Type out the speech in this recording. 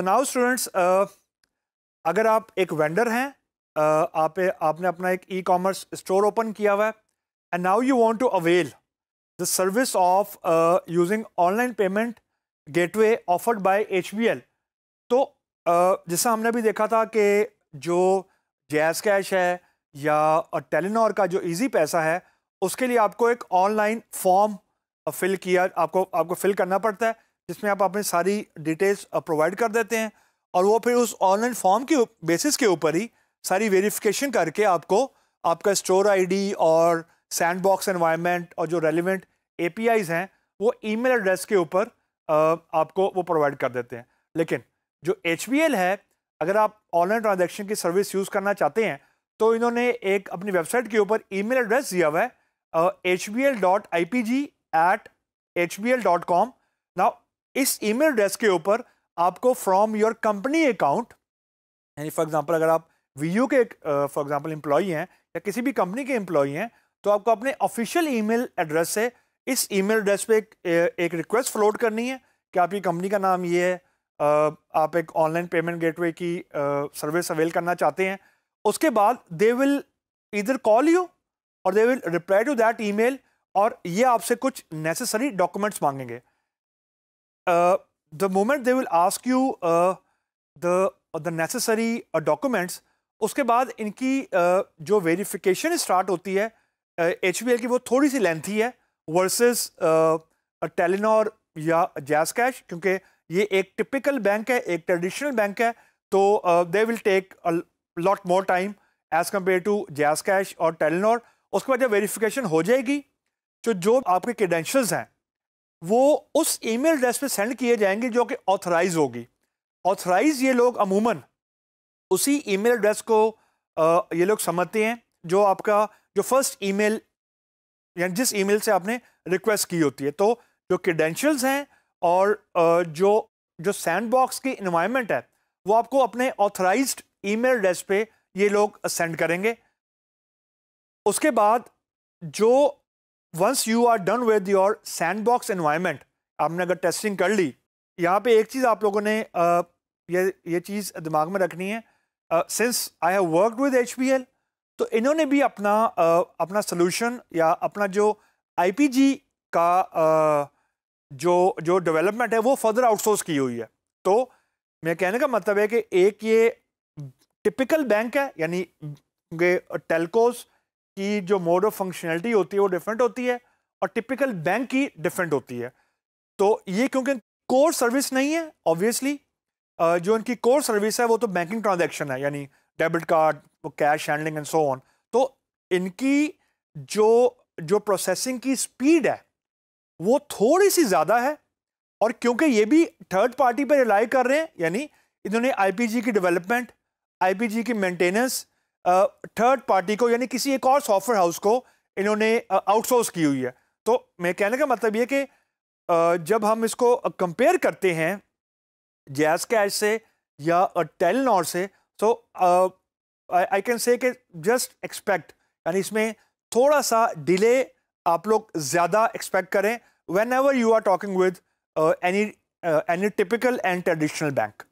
so now students अगर आप एक वेंडर हैं uh, आप आपने अपना एक ई कॉमर्स स्टोर ओपन किया हुआ है and now you want to avail the service of using online payment gateway offered by HBL तो uh, जैसा हमने अभी देखा था कि जो जैस कैश है या टेलीनॉर का जो इजी पैसा है उसके लिए आपको एक ऑनलाइन फॉर्म फिल किया आपको आपको फिल करना पड़ता है जिसमें आप अपनी सारी डिटेल्स प्रोवाइड uh, कर देते हैं और वो फिर उस ऑनलाइन फॉर्म के बेसिस के ऊपर ही सारी वेरिफिकेशन करके आपको आपका स्टोर आईडी और सैंडबॉक्स एनवायरनमेंट एनवायरमेंट और जो रेलिवेंट एपीआईज हैं वो ईमेल एड्रेस के ऊपर uh, आपको वो प्रोवाइड कर देते हैं लेकिन जो एच है अगर आप ऑनलाइन ट्रांजेक्शन की सर्विस यूज़ करना चाहते हैं तो इन्होंने एक अपनी वेबसाइट के ऊपर ई एड्रेस दिया हुआ है H B L dot I P G at H B L dot com इस ईमेल एड्रेस के ऊपर आपको फ्रॉम योर कंपनी अकाउंट यानी फॉर एग्जांपल अगर आप वी के फॉर एग्जांपल एम्प्लॉई हैं या किसी भी कंपनी के एम्प्लॉई हैं तो आपको अपने ऑफिशियल ईमेल एड्रेस से इस ईमेल एड्रेस पे एक एक रिक्वेस्ट फ्लोट करनी है कि आपकी कंपनी का नाम ये है आप एक ऑनलाइन पेमेंट गेट की सर्विस अवेल करना चाहते हैं उसके बाद दे विल इधर कॉल यू और they will reply to that email और ये आपसे कुछ नेसेसरी डॉक्यूमेंट्स मांगेंगे the moment they will ask you the the necessary documents उसके बाद इनकी uh, जो वेरिफिकेशन स्टार्ट होती है एच uh, की वो थोड़ी सी लेंथी है वर्सेस टेलीनॉर uh, या जैस कैश क्योंकि ये एक टिपिकल बैंक है एक ट्रेडिशनल बैंक है तो they will take lot more time as compared to JazzCash और टेलीनॉर उसके बाद जब वेरीफिकेशन हो जाएगी तो जो आपके क्रेडेंशल्स हैं वो उस ईमेल एड्रेस पे सेंड किए जाएंगे जो कि ऑथराइज होगी ऑथराइज ये लोग अमूमन उसी ईमेल एड्रेस को आ, ये लोग समझते हैं जो आपका जो फर्स्ट ईमेल यानी जिस ईमेल से आपने रिक्वेस्ट की होती है तो जो क्रेडेंशियल्स हैं और आ, जो जो सैंडबॉक्स की इन्वायरमेंट है वो आपको अपने ई ईमेल एड्रेस पे ये लोग सेंड करेंगे उसके बाद जो once you are done with your sandbox environment आपने अगर टेस्टिंग कर ली यहाँ पे एक चीज़ आप लोगों ने आ, ये ये चीज़ दिमाग में रखनी है since I have worked with H तो इन्होंने भी अपना आ, अपना सोल्यूशन या अपना जो आई का आ, जो जो डेवलपमेंट है वो फर्दर आउटसोर्स की हुई है तो मेरे कहने का मतलब है कि एक ये टिपिकल बैंक है यानी टेलकोस की जो मोड ऑफ फंक्शनैलिटी होती है वो डिफरेंट होती है और टिपिकल बैंक की डिफरेंट होती है तो ये क्योंकि कोर सर्विस नहीं है ऑब्वियसली जो इनकी कोर सर्विस है वो तो बैंकिंग ट्रांजेक्शन है यानी debit card cash handling and so on तो इनकी जो जो प्रोसेसिंग की स्पीड है वो थोड़ी सी ज़्यादा है और क्योंकि ये भी थर्ड पार्टी पर रिलाई कर रहे हैं यानी इन्होंने आईपीजी की डेवलपमेंट आईपीजी की मेंटेनेंस थर्ड पार्टी को यानी किसी एक और सॉफ्टवेयर हाउस को इन्होंने आउटसोर्स की हुई है तो मैं कहने का मतलब ये कि जब हम इसको कंपेयर करते हैं जैस कैश से या टेलनॉर से तो I can say just expect यानी इसमें थोड़ा सा डिले आप लोग ज़्यादा एक्सपेक्ट करें whenever you are talking with any any typical and traditional bank